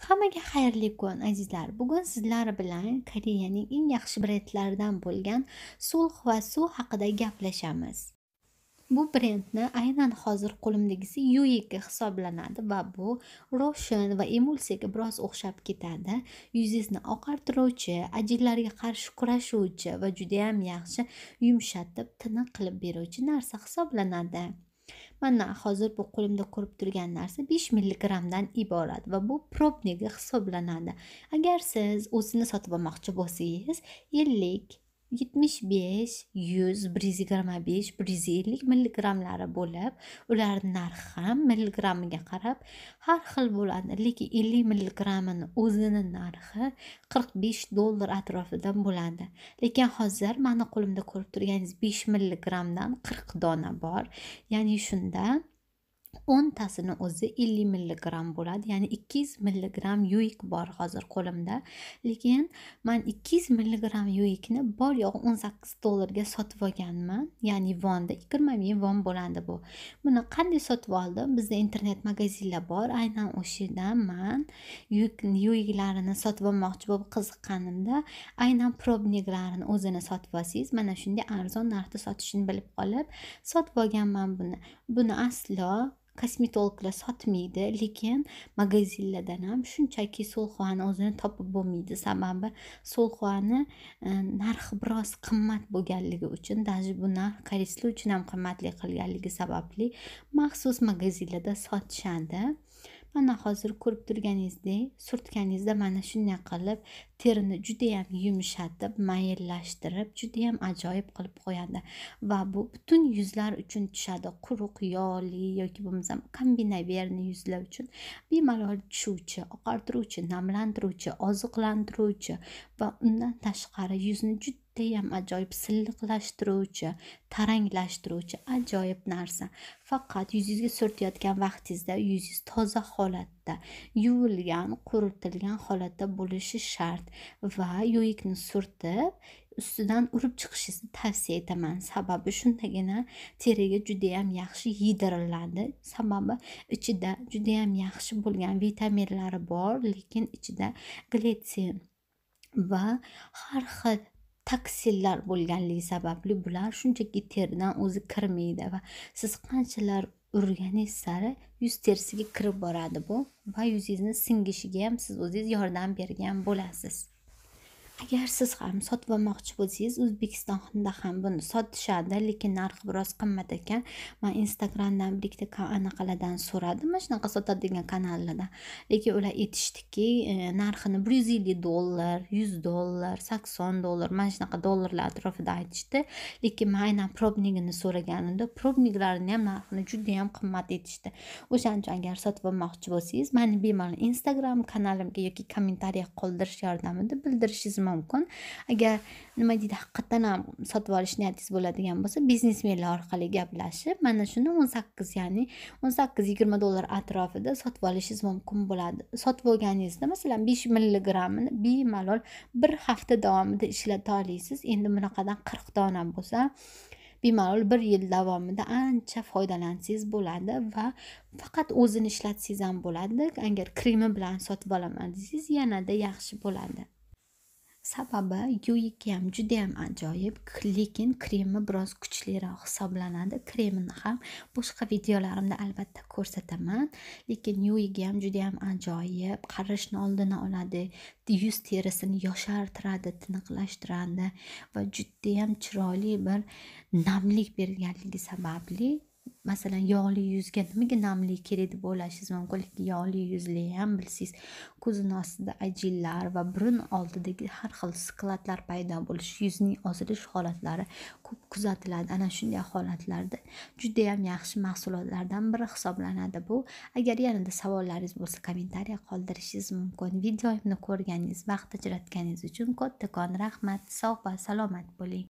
Hammaga xayrli kun azizlar. Bugun sizlar bilan Koreyaning eng yaxshi brendlaridan bo'lgan sulh va suv haqida gaplashamiz. Bu brendni aynan hozir qo'limdagisi Yuiki hisoblanadi va bu Roshan va emulsiyaga biroz o'xshab ketadi. Yuzingizni oqartiruvchi, ajinlarga qarshi kurashuvchi va juda ham yaxshi yumshatib, tiniq qilib beruvchi narsa hisoblanadi. mana hozir bu qo'limda ko'rib turgan narsa besh milligrammdan iborat va bu probnigi hisoblanadi agar siz o'zini sotib olmoqchi bo'lsangiz ellik 75 100 bir yuz yigirma besh bir yuz ellik milligrammlari bo'lib ularni narxi ham milligrammiga qarab har xil bo'ladi lekin ellik milligrammini o'zini narxi qirq besh dollar atrofida bo'ladi lekin hozir mani qo'limda ko'rib turganingiz besh milligrammdan qirq dona bor ya'ni shunda o'ntasini o'zi ellik milligramm bo'ladi ya'ni ikki yuz milligramm yuik bor hozir qo'limda lekin man ikki yuz milligramm yuikni bor yo'g'i o'n sakkiz dollarga sotib olganman ya'ni vonda yigirma von bo'ladi bu buni qanday sotib oldim bizda internet magazinlar bor aynan o'shadan man yuiklarini sotib olmoqchi bo'lib qiziqqanimda aynan probniklarini o'zini sotib olsangiz mana shunday arzon narxda sotishini bilib qolib sotib olganman buni buni aslo kosmetologlar sotmaydi lekin magazinlardan ham shunchaki so'lxovani o'zini topib bo'lmaydi sababi so'lxovani e, narxi biroz qimmat bo'lganligi uchun даже bu narx koreyslar uchun ham qimmatli qilganligi sababli maxsus magazinlarda sotishadi mana hozir ko'rib turganingizdek surtganingizda mana shunday qilib terini judayam yumshatib mayillashtirib judayam ajoyib qilib qo'yadi va bu butun yuzlar uchun tushadi quruq yog'li yoki bo'lmasam kombinaverni yuzlar uchun bemalol tushuvchi oqartiruvchi namlantiruvchi oziqlantiruvchi va undan tashqari yuzni juda judayam ajoyib silliqlashtiruvchi taranglashtiruvchi ajoyib narsa faqat yuzingizga surtayotgan vaqtingizda yuzingiz toza holatda yuvilgan quritilgan holatda bo'lishi shart va yo'yikni surtib ustidan urib chiqishingizni tavsiya etaman sababi shundagina teriga judayam yaxshi yediriladi sababi ichida judayam yaxshi bo'lgan vitaminlari bor lekin ichida gletsin va har xil taksillar bo'lganligi sababli bular shunchaki teridan o'zi kirmaydi va siz qanchalar urganingiz sari yuz terisiga kirib boradi bu va yuzingizni singishiga ham siz o'zingiz yordam bergan bo'lasiz agar siz ham sotib olmoqchi bo'lsangiz o'zbekistonda ham buni sotishadi lekin narxi biroz qimmat ekan man instagramdan bir ikkita anaqalardan so'radim mana shunaqa sotadigan kanallardan lekin ular aytishdiki e, narxini bir yuz ellik dollar yuz dollar sakson dollar mana shunaqa dollarlar atrofida aytishdi lekin man aynan probnigini so'raganimda probniglarni ham narxini judayam qimmat aytishdi o'shaning uchun agar sotib olmoqchi bo'lsangiz mani bemalol instagram kanalimga yoki kommentariya qoldirish yordamida bildirishingiz mumkin mumkin agar nima deydi haqiqatdan ham sotib olish niyatingiz bo'ladigan bo'lsa biznesmenlar orqali gaplashib mana shuni o'n sakkiz ya'ni o'n sakkiz yigirma dollar atrofida sotib olishingiz mumkin bo'ladi sotib olganingizda masalan besh milligrammini bemalol bir hafta davomida ishlata olasiz endi bunaqadan qirq dona bo'lsa bemalol bir yil davomida ancha foydalansangiz bo'ladi va faqat o'zini ishlatsangiz ham bo'ladi agar kremi bilan sotib olaman desangiz yanada yaxshi bo'ladi sababi ham juda ham ajoyib lekin kremi biroz kuchliroq hisoblanadi kremini ham boshqa videolarimda albatta ko'rsataman lekin ham juda ham ajoyib qarishni oldini oladi yuz terisini yoshartiradi tiniqlashtiradi va judayam chiroyli bir namlik berganligi sababli masalan yog'li yuzga nimaga namlik kerak deb o'ylashingiz mumkin lekin yog'li yuzli ham bilsangiz ko'zini ostida ajinlar va burun oldidagi har xil sklatlar paydo bo'lishi yuzning ozilish holatlari ko'p kuzatiladi ana shunday holatlarda judayam yaxshi mahsulotlardan biri hisoblanadi bu agar yanada savollaringiz bo'lsa kommentariya qoldirishingiz mumkin videoimni ko'rganingiz vaqt ajratganingiz uchun kattakon rahmat sog' va salomat bo'ling